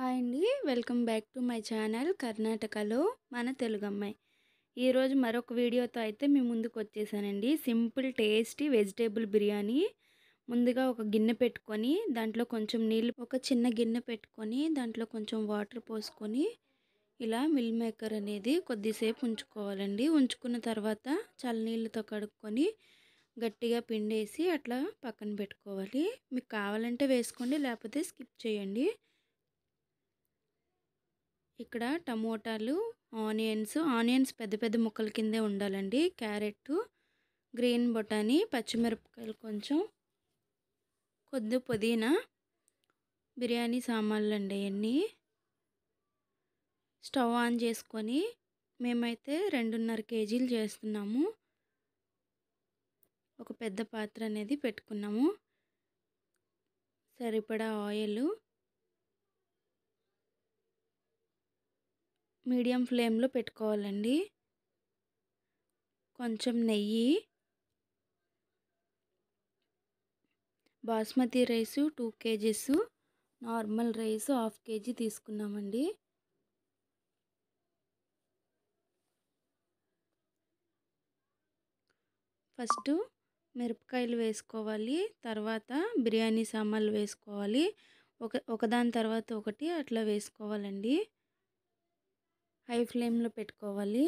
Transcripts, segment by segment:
hi అండి welcome back to my channel కర్ణాటకలో మన తెలుగు అమ్మాయి ఈరోజు మరొక వీడియోతో అయితే మీ ముందుకు వచ్చేసానండి సింపుల్ టేస్టీ వెజిటేబుల్ బిర్యానీ ముందుగా ఒక గిన్నె పెట్టుకొని దాంట్లో కొంచెం నీళ్ళు ఒక చిన్న గిన్నె పెట్టుకొని దాంట్లో కొంచెం వాటర్ పోసుకొని ఇలా మిల్ మేకర్ అనేది కొద్దిసేపు ఉంచుకోవాలండి ఉంచుకున్న తర్వాత చల్ల నీళ్ళతో కడుక్కొని గట్టిగా పిండేసి అట్లా పక్కన పెట్టుకోవాలి మీకు కావాలంటే వేసుకోండి లేకపోతే స్కిప్ చేయండి ఇక్కడ టమోటాలు ఆనియన్స్ ఆనియన్స్ పెద్ద పెద్ద ముక్కల కిందే ఉండాలండి క్యారెట్ గ్రీన్ బొటానీ పచ్చిమిరపకాయలు కొంచెం కొద్ది పుదీనా బిర్యానీ సామాన్లు అండి ఇవన్నీ స్టవ్ ఆన్ చేసుకొని మేమైతే రెండున్నర కేజీలు చేస్తున్నాము ఒక పెద్ద పాత్ర అనేది పెట్టుకున్నాము సరిపడా ఆయిల్ మీడియం ఫ్లేమ్లో పెట్టుకోవాలండి కొంచెం నెయ్యి basmati rice two kgs normal rice half kg తీసుకున్నామండి ఫస్ట్ మిరపకాయలు వేసుకోవాలి తర్వాత బిర్యానీ సామాన్లు వేసుకోవాలి ఒక ఒకదాని తర్వాత ఒకటి అట్లా వేసుకోవాలండి హై ఫ్లేమ్లో పెట్టుకోవాలి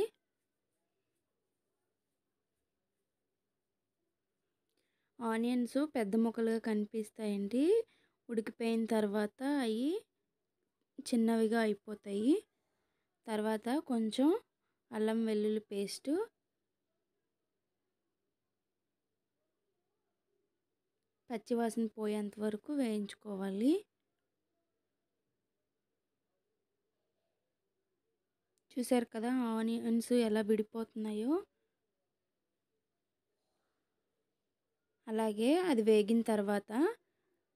ఆనియన్స్ పెద్ద ముక్కలుగా కనిపిస్తాయండి ఉడికిపోయిన తర్వాత అవి చిన్నవిగా అయిపోతాయి తర్వాత కొంచెం అల్లం వెల్లుల్లి పేస్టు పచ్చివాసన పోయేంత వరకు వేయించుకోవాలి చూసారు కదా ఆనియన్స్ ఎలా విడిపోతున్నాయో అలాగే అది వేగిన తర్వాత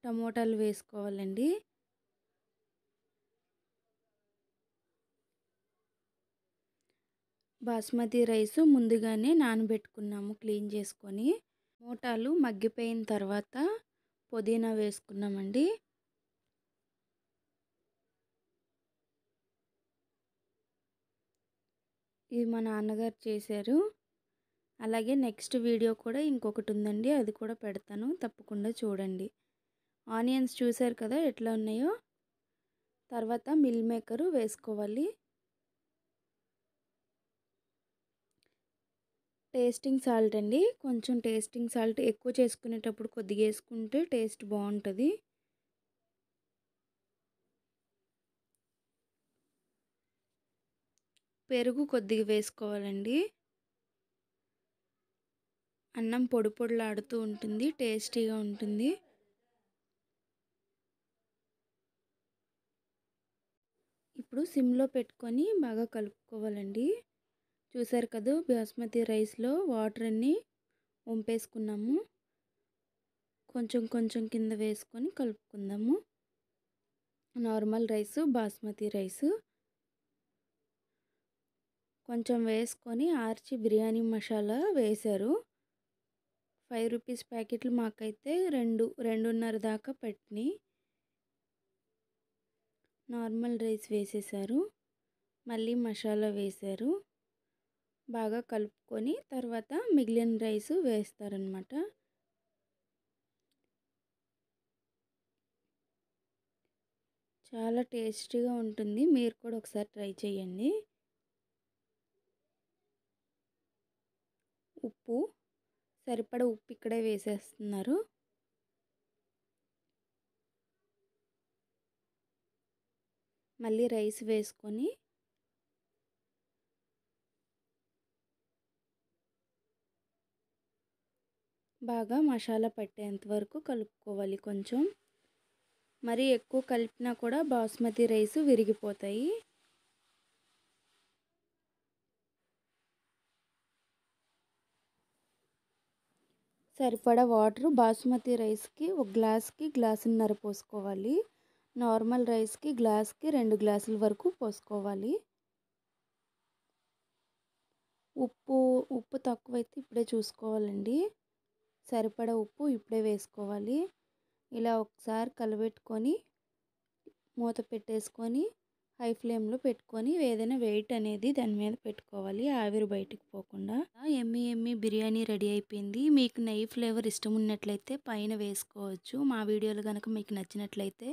టమోటాలు వేసుకోవాలండి బాస్మతి రైస్ ముందుగానే నానబెట్టుకున్నాము క్లీన్ చేసుకొని మూటాలు మగ్గిపోయిన తర్వాత పుదీనా వేసుకున్నామండి ఇది మా నాన్నగారు చేశారు అలాగే నెక్స్ట్ వీడియో కూడా ఇంకొకటి ఉందండి అది కూడా పెడతాను తప్పకుండా చూడండి ఆనియన్స్ చూశారు కదా ఎట్లా ఉన్నాయో తర్వాత మిల్ మేకరు వేసుకోవాలి టేస్టింగ్ సాల్ట్ అండి కొంచెం టేస్టింగ్ సాల్ట్ ఎక్కువ చేసుకునేటప్పుడు కొద్దిగా వేసుకుంటే టేస్ట్ బాగుంటుంది పెరుగు కొద్దిగా వేసుకోవాలండి అన్నం పొడి పొడిలాడుతూ ఉంటుంది టేస్టీగా ఉంటుంది ఇప్పుడు సిమ్లో పెట్టుకొని బాగా కలుపుకోవాలండి చూసారు కదా బాస్మతి రైస్లో వాటర్ అన్ని వంపేసుకున్నాము కొంచెం కొంచెం కింద వేసుకొని కలుపుకుందాము నార్మల్ రైసు బాస్మతి రైసు కొంచెం వేసుకొని ఆర్చి బిర్యానీ మసాలా వేశారు ఫైవ్ రూపీస్ ప్యాకెట్లు మాకైతే రెండు రెండున్నర దాకా పెట్టినాయి నార్మల్ రైస్ వేసేసారు మళ్ళీ మసాలా వేశారు బాగా కలుపుకొని తర్వాత మిగిలిన రైస్ వేస్తారనమాట చాలా టేస్టీగా ఉంటుంది మీరు కూడా ఒకసారి ట్రై చేయండి ఉప్పు సరిపడ ఉప్పు ఇక్కడే వేసేస్తున్నారు మళ్ళీ రైస్ వేసుకొని బాగా మసాలా పట్టేంత వరకు కలుపుకోవాలి కొంచెం మరీ ఎక్కువ కలిపినా కూడా బాస్మతి రైస్ విరిగిపోతాయి సరిపడా వాటర్ బాసుమతి రైస్కి ఒక గ్లాస్కి గ్లాసున్నర పోసుకోవాలి నార్మల్ రైస్కి గ్లాస్కి రెండు గ్లాసుల వరకు పోసుకోవాలి ఉప్పు ఉప్పు తక్కువైతే ఇప్పుడే చూసుకోవాలండి సరిపడా ఉప్పు ఇప్పుడే వేసుకోవాలి ఇలా ఒకసారి కలబెట్టుకొని మూత పెట్టేసుకొని హై ఫ్లేమ్లో పెట్టుకొని ఏదైనా వెయిట్ అనేది దాని మీద పెట్టుకోవాలి ఆవిరి బయటకు పోకుండా ఎమ్మి ఎమ్మి బిర్యానీ రెడీ అయిపోయింది మీకు నెయ్యి ఫ్లేవర్ ఇష్టం ఉన్నట్లయితే పైన వేసుకోవచ్చు మా వీడియోలు కనుక మీకు నచ్చినట్లయితే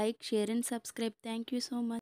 like share and subscribe thank so much